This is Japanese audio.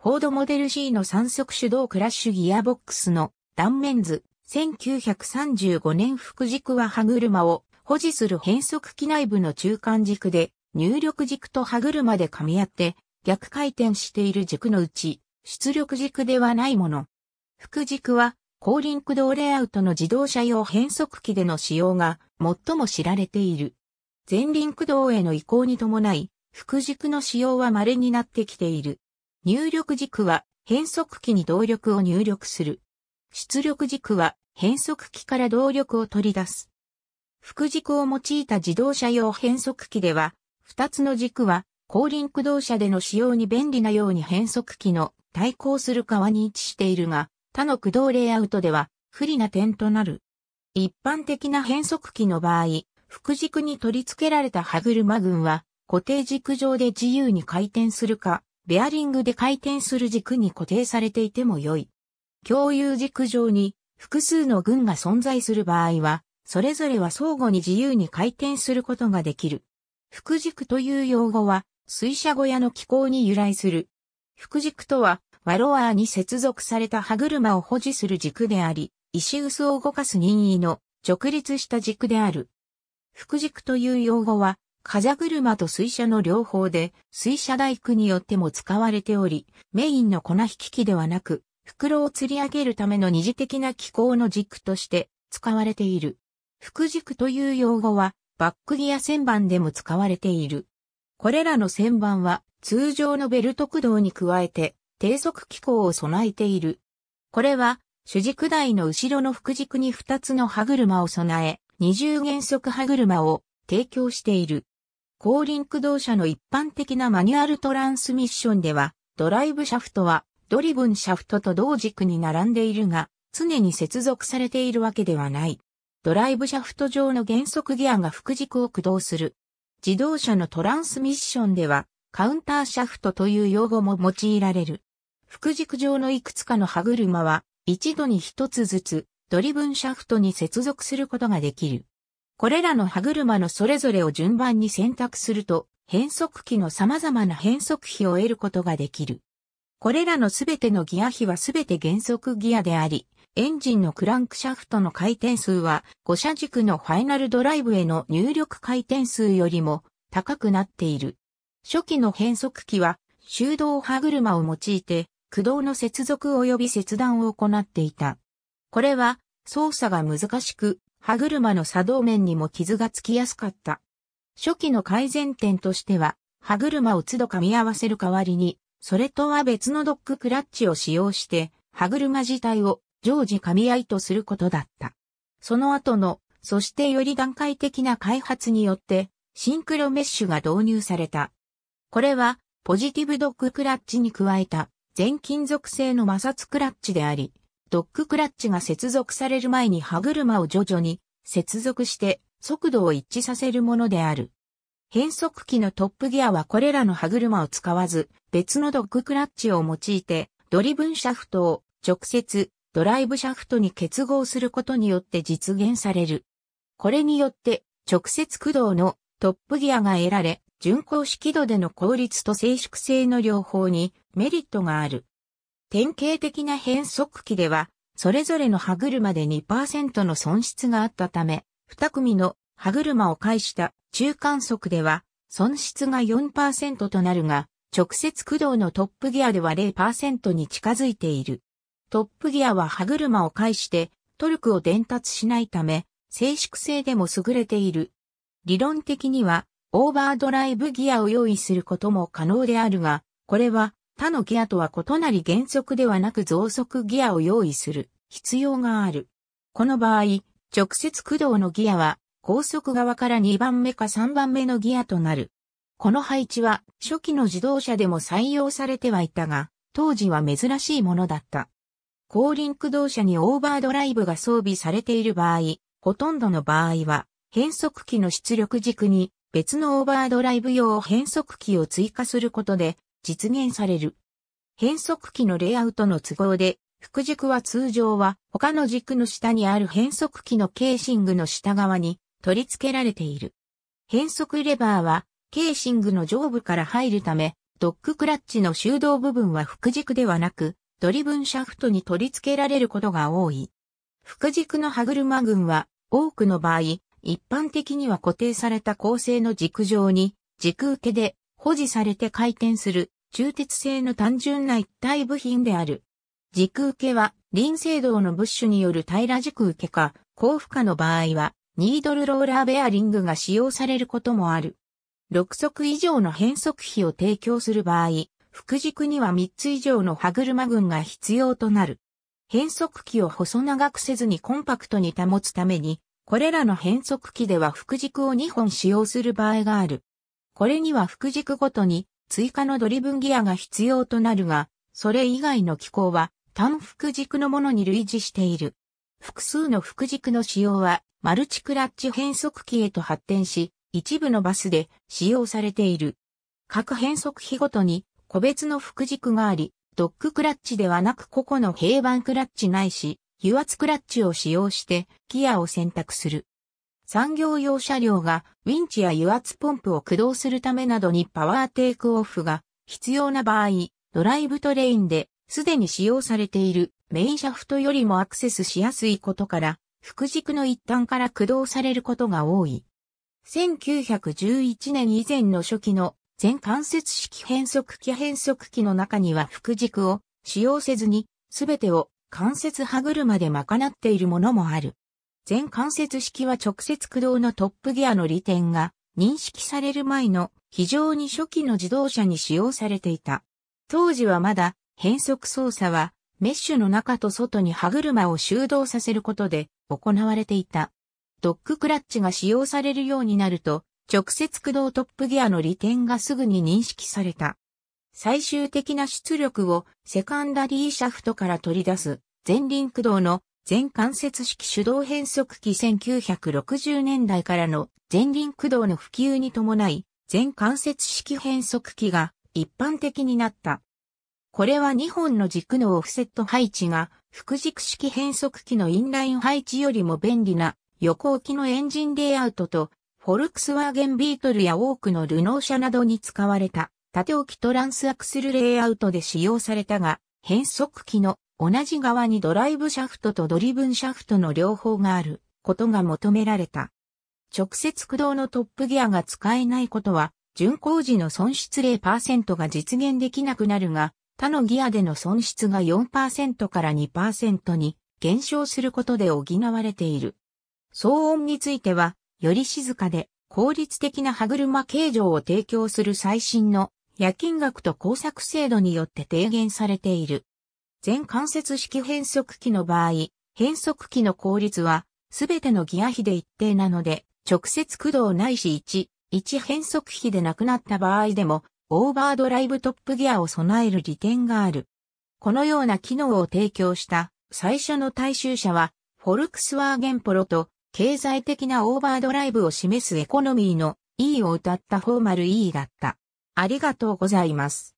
フォードモデル C の三速手動クラッシュギアボックスの断面図、1935年副軸は歯車を保持する変速機内部の中間軸で入力軸と歯車で噛み合って逆回転している軸のうち出力軸ではないもの。副軸は後輪駆動レイアウトの自動車用変速機での使用が最も知られている。前輪駆動への移行に伴い、副軸の使用は稀になってきている。入力軸は変速機に動力を入力する。出力軸は変速機から動力を取り出す。副軸を用いた自動車用変速機では、2つの軸は後輪駆動車での使用に便利なように変速機の対抗する側に位置しているが、他の駆動レイアウトでは不利な点となる。一般的な変速機の場合、副軸に取り付けられた歯車群は固定軸上で自由に回転するか、ベアリングで回転する軸に固定されていても良い。共有軸上に複数の群が存在する場合は、それぞれは相互に自由に回転することができる。副軸という用語は、水車小屋の機構に由来する。副軸とは、ワロアーに接続された歯車を保持する軸であり、石臼を動かす任意の直立した軸である。副軸という用語は、風車と水車の両方で、水車大工によっても使われており、メインの粉引き機ではなく、袋を釣り上げるための二次的な機構の軸として使われている。副軸という用語は、バックギア旋盤でも使われている。これらの旋盤は、通常のベルト駆動に加えて、低速機構を備えている。これは、主軸台の後ろの副軸に2つの歯車を備え、二重減速歯車を提供している。後輪駆動車の一般的なマニュアルトランスミッションでは、ドライブシャフトはドリブンシャフトと同軸に並んでいるが、常に接続されているわけではない。ドライブシャフト上の減速ギアが副軸を駆動する。自動車のトランスミッションでは、カウンターシャフトという用語も用いられる。副軸上のいくつかの歯車は、一度に一つずつ、ドリブンシャフトに接続することができる。これらの歯車のそれぞれを順番に選択すると、変速機の様々な変速比を得ることができる。これらのすべてのギア比はすべて減速ギアであり、エンジンのクランクシャフトの回転数は、5車軸のファイナルドライブへの入力回転数よりも高くなっている。初期の変速機は、修道歯車を用いて、駆動の接続及び切断を行っていた。これは、操作が難しく、歯車の作動面にも傷がつきやすかった。初期の改善点としては、歯車を都度噛み合わせる代わりに、それとは別のドッグクラッチを使用して、歯車自体を常時噛み合いとすることだった。その後の、そしてより段階的な開発によって、シンクロメッシュが導入された。これは、ポジティブドッグクラッチに加えた、全金属製の摩擦クラッチであり、ドッグクラッチが接続される前に歯車を徐々に接続して速度を一致させるものである。変速機のトップギアはこれらの歯車を使わず、別のドッグクラッチを用いて、ドリブンシャフトを直接ドライブシャフトに結合することによって実現される。これによって直接駆動のトップギアが得られ、巡航式度での効率と静粛性の両方にメリットがある。典型的な変速機では、それぞれの歯車で2%の損失があったため、2組の歯車を介した中間速では、損失が4%となるが、直接駆動のトップギアでは0%に近づいている。トップギアは歯車を介してトルクを伝達しないため、静粛性でも優れている。理論的には、オーバードライブギアを用意することも可能であるが、これは他のギアとは異なり減速ではなく増速ギアを用意する必要がある。この場合、直接駆動のギアは高速側から2番目か3番目のギアとなる。この配置は初期の自動車でも採用されてはいたが、当時は珍しいものだった。後輪駆動車にオーバードライブが装備されている場合、ほとんどの場合は変速機の出力軸に別のオーバードライブ用変速機を追加することで実現される。変速機のレイアウトの都合で、副軸は通常は他の軸の下にある変速機のケーシングの下側に取り付けられている。変速レバーはケーシングの上部から入るため、ドッグクラッチの修動部分は副軸ではなく、ドリブンシャフトに取り付けられることが多い。副軸の歯車群は多くの場合、一般的には固定された構成の軸上に軸受けで保持されて回転する鋳鉄製の単純な一体部品である。軸受けは、臨生道のブッシュによる平ら軸受けか、高負荷の場合は、ニードルローラーベアリングが使用されることもある。6足以上の変速比を提供する場合、副軸には3つ以上の歯車群が必要となる。変速機を細長くせずにコンパクトに保つために、これらの変速機では副軸を2本使用する場合がある。これには副軸ごとに追加のドリブンギアが必要となるが、それ以外の機構は単複軸のものに類似している。複数の複軸の使用はマルチクラッチ変速機へと発展し、一部のバスで使用されている。各変速比ごとに個別の複軸があり、ドッグクラッチではなく個々の平板クラッチないし、油圧クラッチを使用してギアを選択する。産業用車両がウィンチや油圧ポンプを駆動するためなどにパワーテイクオフが必要な場合、ドライブトレインで、すでに使用されているメインシャフトよりもアクセスしやすいことから、副軸の一端から駆動されることが多い。1911年以前の初期の全関節式変速機変速機の中には副軸を使用せずに、すべてを関節歯車で賄っているものもある。全関節式は直接駆動のトップギアの利点が認識される前の非常に初期の自動車に使用されていた。当時はまだ変速操作はメッシュの中と外に歯車を修道させることで行われていた。ドッグクラッチが使用されるようになると直接駆動トップギアの利点がすぐに認識された。最終的な出力をセカンダリーシャフトから取り出す前輪駆動の全関節式手動変速機1960年代からの前輪駆動の普及に伴い、全関節式変速機が一般的になった。これは2本の軸のオフセット配置が、複軸式変速機のインライン配置よりも便利な横置きのエンジンレイアウトと、フォルクスワーゲンビートルや多くのルノー車などに使われた縦置きトランスアクセルレイアウトで使用されたが、変速機の同じ側にドライブシャフトとドリブンシャフトの両方があることが求められた。直接駆動のトップギアが使えないことは、巡航時の損失0%が実現できなくなるが、他のギアでの損失が4%から2%に減少することで補われている。騒音については、より静かで効率的な歯車形状を提供する最新の夜勤額と工作制度によって低減されている。全関節式変速機の場合、変速機の効率は、すべてのギア比で一定なので、直接駆動ないし1、1変速比でなくなった場合でも、オーバードライブトップギアを備える利点がある。このような機能を提供した最初の大衆車は、フォルクスワーゲンポロと経済的なオーバードライブを示すエコノミーの E を歌ったフォーマル E だった。ありがとうございます。